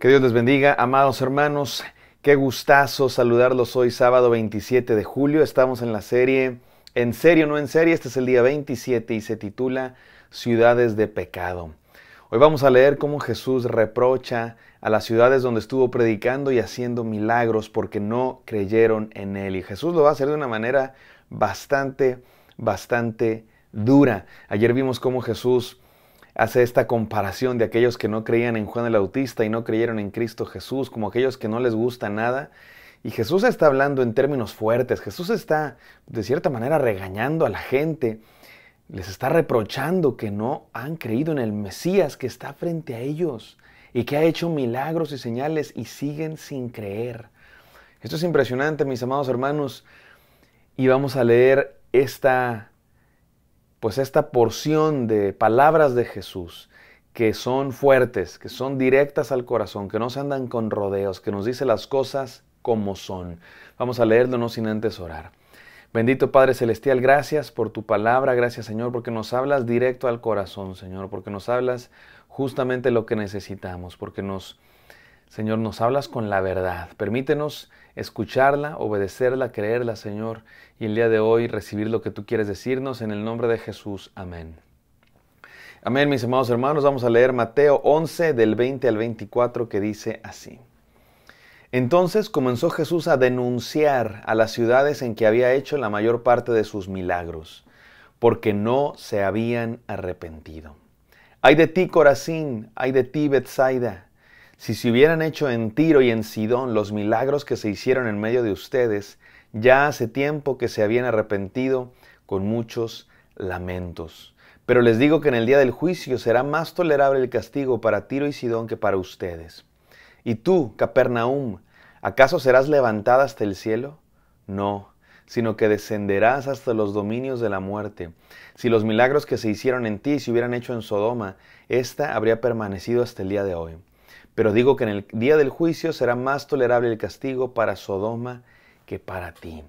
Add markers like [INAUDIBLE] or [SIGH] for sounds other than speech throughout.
Que Dios les bendiga, amados hermanos. Qué gustazo saludarlos hoy sábado 27 de julio. Estamos en la serie En serio, no en serie. Este es el día 27 y se titula Ciudades de Pecado. Hoy vamos a leer cómo Jesús reprocha a las ciudades donde estuvo predicando y haciendo milagros porque no creyeron en Él. Y Jesús lo va a hacer de una manera bastante, bastante dura. Ayer vimos cómo Jesús hace esta comparación de aquellos que no creían en Juan el Bautista y no creyeron en Cristo Jesús, como aquellos que no les gusta nada. Y Jesús está hablando en términos fuertes, Jesús está de cierta manera regañando a la gente, les está reprochando que no han creído en el Mesías que está frente a ellos y que ha hecho milagros y señales y siguen sin creer. Esto es impresionante, mis amados hermanos, y vamos a leer esta pues esta porción de palabras de Jesús que son fuertes, que son directas al corazón, que no se andan con rodeos, que nos dice las cosas como son. Vamos a leerlo no sin antes orar. Bendito Padre Celestial, gracias por tu palabra, gracias Señor, porque nos hablas directo al corazón, Señor, porque nos hablas justamente lo que necesitamos, porque nos Señor, nos hablas con la verdad. Permítenos escucharla, obedecerla, creerla, Señor, y el día de hoy recibir lo que tú quieres decirnos en el nombre de Jesús. Amén. Amén, mis amados hermanos. Vamos a leer Mateo 11 del 20 al 24 que dice así. Entonces comenzó Jesús a denunciar a las ciudades en que había hecho la mayor parte de sus milagros, porque no se habían arrepentido. Ay de ti, Corazín, ay de ti, Bethsaida si se hubieran hecho en Tiro y en Sidón los milagros que se hicieron en medio de ustedes, ya hace tiempo que se habían arrepentido con muchos lamentos. Pero les digo que en el día del juicio será más tolerable el castigo para Tiro y Sidón que para ustedes. ¿Y tú, Capernaum, acaso serás levantada hasta el cielo? No, sino que descenderás hasta los dominios de la muerte. Si los milagros que se hicieron en ti se hubieran hecho en Sodoma, ésta habría permanecido hasta el día de hoy. Pero digo que en el día del juicio será más tolerable el castigo para Sodoma que para ti.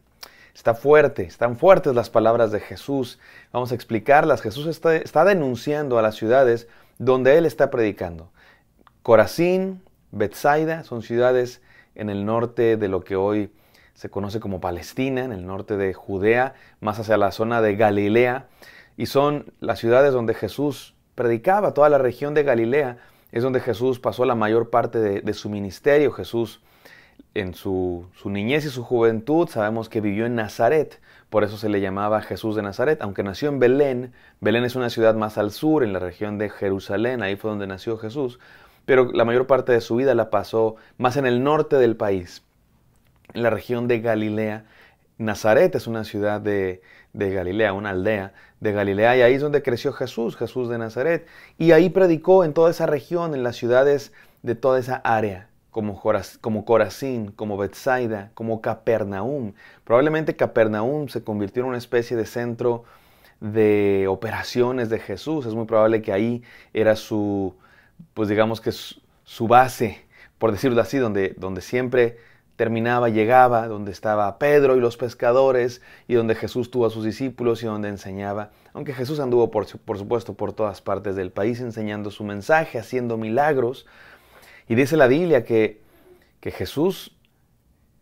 Está fuerte, están fuertes las palabras de Jesús. Vamos a explicarlas. Jesús está, denunciando a las ciudades donde Él está predicando. Corazín, Bethsaida son ciudades en el norte de lo que hoy se conoce como Palestina, en el norte de Judea, más hacia la zona de Galilea. Y son las ciudades donde Jesús predicaba, toda la región de Galilea es donde Jesús pasó la mayor parte de, su ministerio. Jesús en su, niñez y su juventud sabemos que vivió en Nazaret, por eso se le llamaba Jesús de Nazaret, aunque nació en Belén. Belén es una ciudad más al sur, en la región de Jerusalén, ahí fue donde nació Jesús, pero la mayor parte de su vida la pasó más en el norte del país, en la región de Galilea. Nazaret es una ciudad de Galilea, una aldea de Galilea y ahí es donde creció Jesús, Jesús de Nazaret. Y ahí predicó en toda esa región, en las ciudades de toda esa área, como, Corazín, como Bethsaida, como Capernaum. Probablemente Capernaum se convirtió en una especie de centro de operaciones de Jesús. Es muy probable que ahí era su, pues digamos que su base, por decirlo así, donde, donde siempre terminaba, llegaba donde estaba Pedro y los pescadores y donde Jesús tuvo a sus discípulos y donde enseñaba. Aunque Jesús anduvo, por, por supuesto, por todas partes del país enseñando su mensaje, haciendo milagros. Y dice la Biblia que, Jesús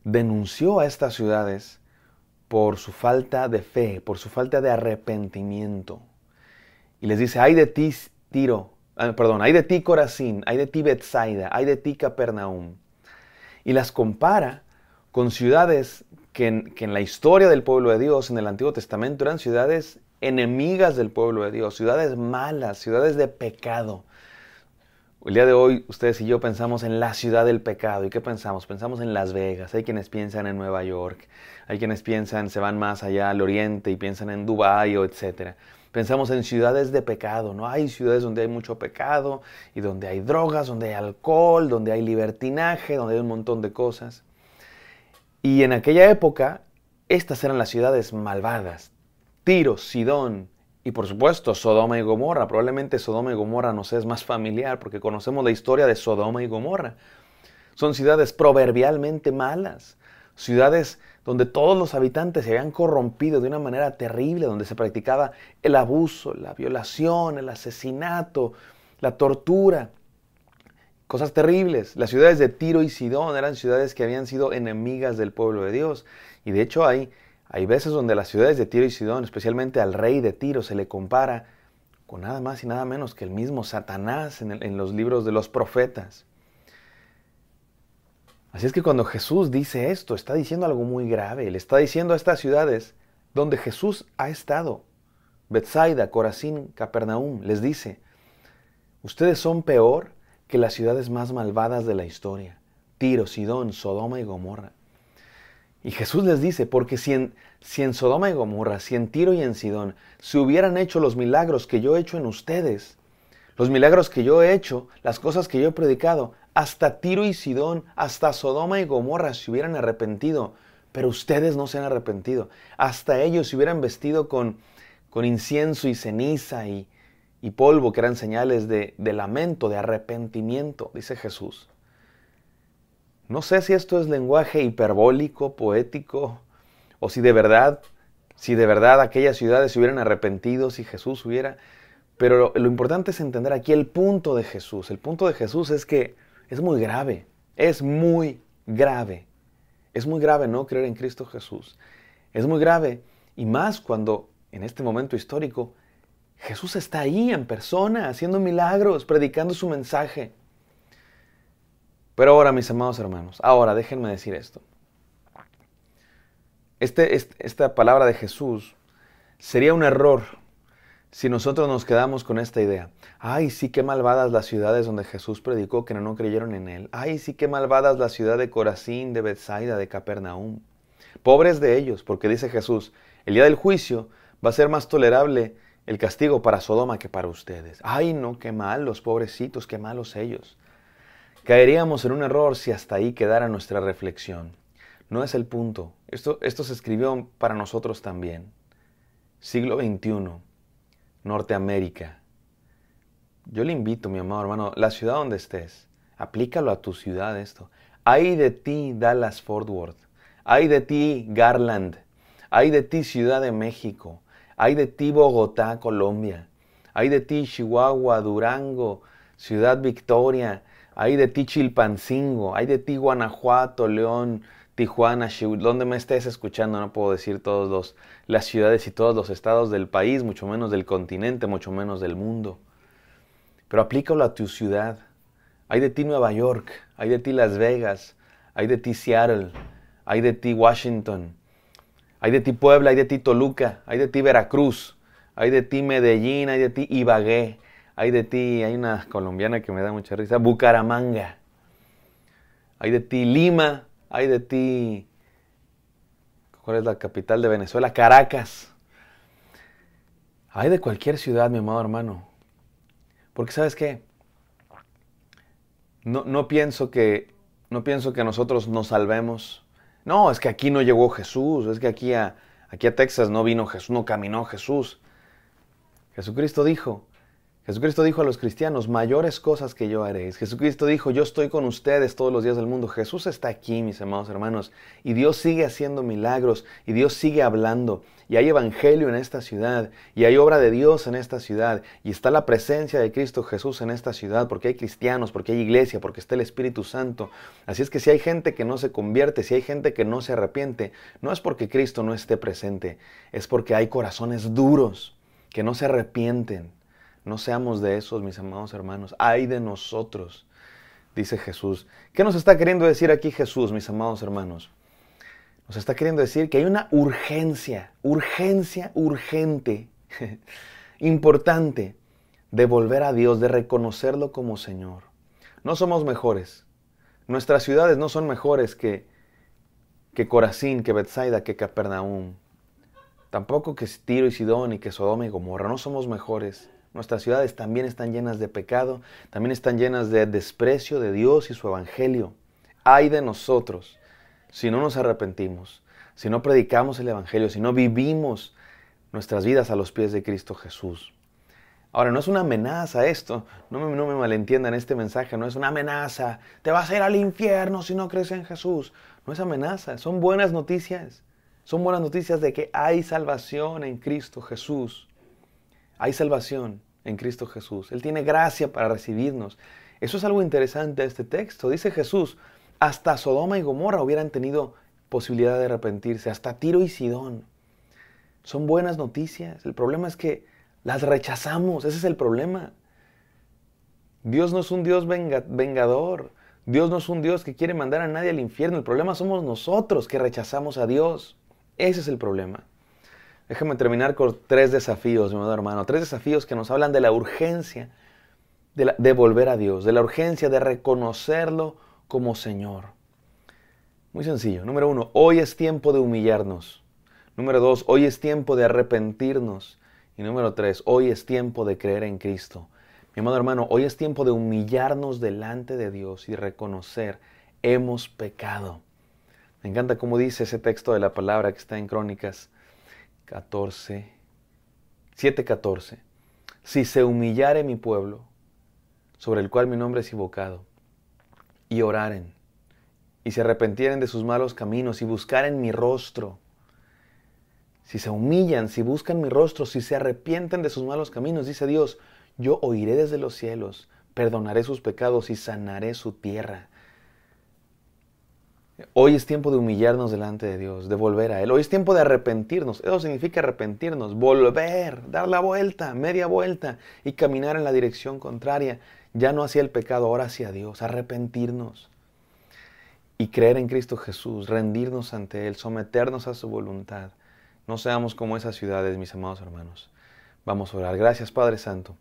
denunció a estas ciudades por su falta de fe, por su falta de arrepentimiento. Y les dice, ay de ti Tiro, ah, perdón, ay de ti Corazín, ay de ti Betsaida, ay de ti Capernaum y las compara con ciudades que en, la historia del pueblo de Dios, en el Antiguo Testamento, eran ciudades enemigas del pueblo de Dios, ciudades malas, ciudades de pecado. El día de hoy ustedes y yo pensamos en la ciudad del pecado. ¿Y qué pensamos? Pensamos en Las Vegas, hay quienes piensan en Nueva York, hay quienes piensan, se van más allá al oriente y piensan en Dubái o etcétera. Pensamos en ciudades de pecado, ¿no? Hay ciudades donde hay mucho pecado y donde hay drogas, donde hay alcohol, donde hay libertinaje, donde hay un montón de cosas. Y en aquella época, estas eran las ciudades malvadas. Tiro, Sidón y por supuesto Sodoma y Gomorra. Probablemente Sodoma y Gomorra nos es más familiar porque conocemos la historia de Sodoma y Gomorra. Son ciudades proverbialmente malas ciudades donde todos los habitantes se habían corrompido de una manera terrible, donde se practicaba el abuso, la violación, el asesinato, la tortura, cosas terribles. Las ciudades de Tiro y Sidón eran ciudades que habían sido enemigas del pueblo de Dios. Y de hecho hay, hay veces donde las ciudades de Tiro y Sidón, especialmente al rey de Tiro, se le compara con nada más y nada menos que el mismo Satanás en, en los libros de los profetas. Así es que cuando Jesús dice esto, está diciendo algo muy grave. Le está diciendo a estas ciudades donde Jesús ha estado, Bethsaida, Corazín, Capernaum, les dice, ustedes son peor que las ciudades más malvadas de la historia, Tiro, Sidón, Sodoma y Gomorra. Y Jesús les dice, porque si en, si en Sodoma y Gomorra, si en Tiro y en Sidón se hubieran hecho los milagros que yo he hecho en ustedes, los milagros que yo he hecho, las cosas que yo he predicado, hasta Tiro y Sidón, hasta Sodoma y Gomorra se hubieran arrepentido, pero ustedes no se han arrepentido. Hasta ellos se hubieran vestido con, con incienso y ceniza y, polvo, que eran señales de, de lamento, de arrepentimiento, dice Jesús. No sé si esto es lenguaje hiperbólico, poético, o si de verdad, si de verdad aquellas ciudades se hubieran arrepentido, si Jesús hubiera... Pero lo importante es entender aquí el punto de Jesús. El punto de Jesús es que es muy grave, es muy grave. Es muy grave no creer en Cristo Jesús. Es muy grave y más cuando en este momento histórico Jesús está ahí en persona, haciendo milagros, predicando su mensaje. Pero ahora, mis amados hermanos, ahora déjenme decir esto. Este, este, esta palabra de Jesús sería un error si nosotros nos quedamos con esta idea, ay, sí qué malvadas las ciudades donde Jesús predicó que no, creyeron en él, ay, sí qué malvadas la ciudad de Corazín, de Bethsaida, de Capernaum. Pobres de ellos, porque dice Jesús, el día del juicio va a ser más tolerable el castigo para Sodoma que para ustedes. Ay, no, qué mal los pobrecitos, qué malos ellos. Caeríamos en un error si hasta ahí quedara nuestra reflexión. No es el punto. Esto, esto se escribió para nosotros también. Siglo XXI Norteamérica. Yo le invito, mi amado hermano, la ciudad donde estés, aplícalo a tu ciudad esto. Hay de ti Dallas Fort Worth, hay de ti Garland, hay de ti Ciudad de México, hay de ti Bogotá, Colombia, hay de ti Chihuahua, Durango, Ciudad Victoria, hay de ti Chilpancingo, hay de ti Guanajuato, León, Tijuana, donde me estés escuchando, no puedo decir todas las ciudades y todos los estados del país, mucho menos del continente, mucho menos del mundo. Pero aplícalo a tu ciudad. Hay de ti Nueva York, hay de ti Las Vegas, hay de ti Seattle, hay de ti Washington, hay de ti Puebla, hay de ti Toluca, hay de ti Veracruz, hay de ti Medellín, hay de ti Ibagué, hay de ti, hay una colombiana que me da mucha risa, Bucaramanga, hay de ti Lima, Ay de ti. ¿Cuál es la capital de Venezuela? Caracas. Ay de cualquier ciudad, mi amado hermano. Porque sabes qué? No, pienso que no pienso que nosotros nos salvemos. No, es que aquí no llegó Jesús, es que aquí a, aquí a Texas no vino Jesús, no caminó Jesús. Jesucristo dijo, Jesucristo dijo a los cristianos, mayores cosas que yo haréis. Jesucristo dijo, yo estoy con ustedes todos los días del mundo. Jesús está aquí, mis amados hermanos, y Dios sigue haciendo milagros, y Dios sigue hablando, y hay evangelio en esta ciudad, y hay obra de Dios en esta ciudad, y está la presencia de Cristo Jesús en esta ciudad, porque hay cristianos, porque hay iglesia, porque está el Espíritu Santo. Así es que si hay gente que no se convierte, si hay gente que no se arrepiente, no es porque Cristo no esté presente, es porque hay corazones duros que no se arrepienten no seamos de esos, mis amados hermanos. Ay de nosotros, dice Jesús. ¿Qué nos está queriendo decir aquí Jesús, mis amados hermanos? Nos está queriendo decir que hay una urgencia, urgencia urgente, [LAUGHS] importante, de volver a Dios, de reconocerlo como Señor. No somos mejores. Nuestras ciudades no son mejores que, que Corazín, que Bethsaida, que Capernaum. Tampoco que Tiro y Sidón y que Sodoma y Gomorra. No somos mejores. Nuestras ciudades también están llenas de pecado, también están llenas de desprecio de Dios y su evangelio. Hay de nosotros si no nos arrepentimos, si no predicamos el evangelio, si no vivimos nuestras vidas a los pies de Cristo Jesús. Ahora, no es una amenaza esto, no me, no me malentiendan este mensaje, no es una amenaza, te vas a ir al infierno si no crees en Jesús. No es amenaza, son buenas noticias, son buenas noticias de que hay salvación en Cristo Jesús. Hay salvación en Cristo Jesús. Él tiene gracia para recibirnos. Eso es algo interesante de este texto. Dice Jesús, hasta Sodoma y Gomorra hubieran tenido posibilidad de arrepentirse, hasta Tiro y Sidón. Son buenas noticias. El problema es que las rechazamos. Ese es el problema. Dios no es un Dios vengador. Dios no es un Dios que quiere mandar a nadie al infierno. El problema somos nosotros que rechazamos a Dios. Ese es el problema. Déjame terminar con tres desafíos, mi amado hermano. Tres desafíos que nos hablan de la urgencia de, de, volver a Dios, de la urgencia de reconocerlo como Señor. Muy sencillo. Número uno, hoy es tiempo de humillarnos. Número dos, hoy es tiempo de arrepentirnos. Y número tres, hoy es tiempo de creer en Cristo. Mi amado hermano, hoy es tiempo de humillarnos delante de Dios y reconocer, hemos pecado. Me encanta cómo dice ese texto de la palabra que está en Crónicas 14, 7:14. Si se humillare mi pueblo, sobre el cual mi nombre es invocado, y oraren, y se arrepentieren de sus malos caminos, y buscaren mi rostro, si se humillan, si buscan mi rostro, si se arrepienten de sus malos caminos, dice Dios, yo oiré desde los cielos, perdonaré sus pecados y sanaré su tierra. Hoy es tiempo de humillarnos delante de Dios, de volver a Él. Hoy es tiempo de arrepentirnos. Eso significa arrepentirnos, volver, dar la vuelta, media vuelta y caminar en la dirección contraria. Ya no hacia el pecado, ahora hacia Dios. Arrepentirnos y creer en Cristo Jesús, rendirnos ante Él, someternos a su voluntad. No seamos como esas ciudades, mis amados hermanos. Vamos a orar. Gracias, Padre Santo,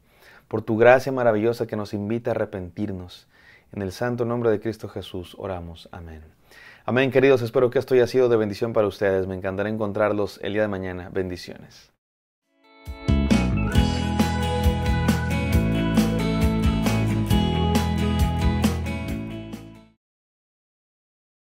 por tu gracia maravillosa que nos invita a arrepentirnos. En el santo nombre de Cristo Jesús oramos. Amén. Amén, queridos. Espero que esto haya sido de bendición para ustedes. Me encantará encontrarlos el día de mañana. Bendiciones.